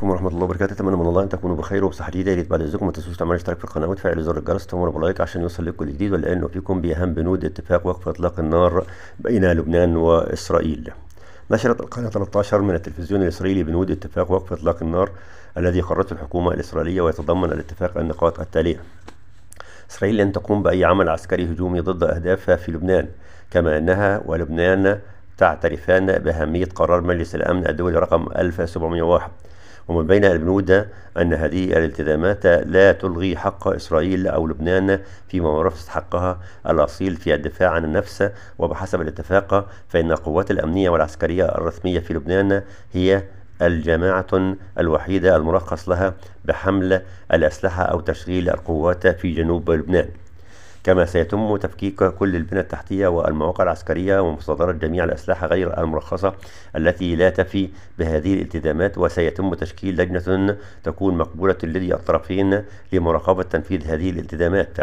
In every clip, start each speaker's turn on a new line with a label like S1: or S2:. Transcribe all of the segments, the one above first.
S1: عليكم ورحمة الله وبركاته أتمنى من الله أن تكونوا بخير وبصحة جيدة يا ريت بعد إذنكم ما تنسوش تعملوا اشتراك في القناة وتفعلوا زر الجرس تمر بلايك عشان يوصل لكم الجديد ولأنه فيكم بأهم بنود اتفاق وقف إطلاق النار بين لبنان وإسرائيل نشرت القناة 13 من التلفزيون الإسرائيلي بنود اتفاق وقف إطلاق النار الذي قررته الحكومة الإسرائيلية ويتضمن الاتفاق النقاط التالية إسرائيل لن تقوم بأي عمل عسكري هجومي ضد أهدافها في لبنان كما أنها ولبنان تعترفان بأهمية قرار مجلس الأمن الدولي رقم 1701 ومن بين البنود أن هذه الالتزامات لا تلغي حق إسرائيل أو لبنان في ممارسة حقها الأصيل في الدفاع عن النفس وبحسب الاتفاق فإن القوات الأمنية والعسكرية الرسمية في لبنان هي الجماعة الوحيدة المرخص لها بحمل الأسلحة أو تشغيل القوات في جنوب لبنان كما سيتم تفكيك كل البنى التحتية والمواقع العسكرية ومصادرة جميع الأسلحة غير المرخصة التي لا تفي بهذه الالتزامات وسيتم تشكيل لجنة تكون مقبولة لدي الطرفين لمراقبة تنفيذ هذه الالتزامات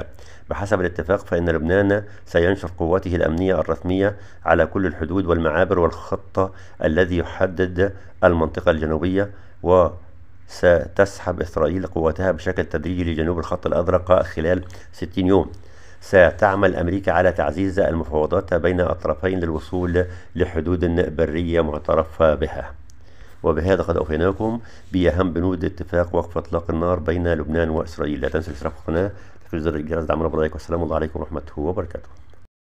S1: بحسب الاتفاق فإن لبنان سينشر قواته الأمنية الرسمية على كل الحدود والمعابر والخط الذي يحدد المنطقة الجنوبية و ستسحب إسرائيل قواتها بشكل تدريجي لجنوب الخط الأزرق خلال 60 يوم ستعمل أمريكا على تعزيز المفاوضات بين الطرفين للوصول لحدود برية معترف بها وبهذا قد أوفيناكم بأهم بنود اتفاق وقف إطلاق النار بين لبنان وإسرائيل لا تنسوا الاشتراك في القناة تفعيل زر الجرس دعمنا برأيك والسلام الله عليكم ورحمة الله وبركاته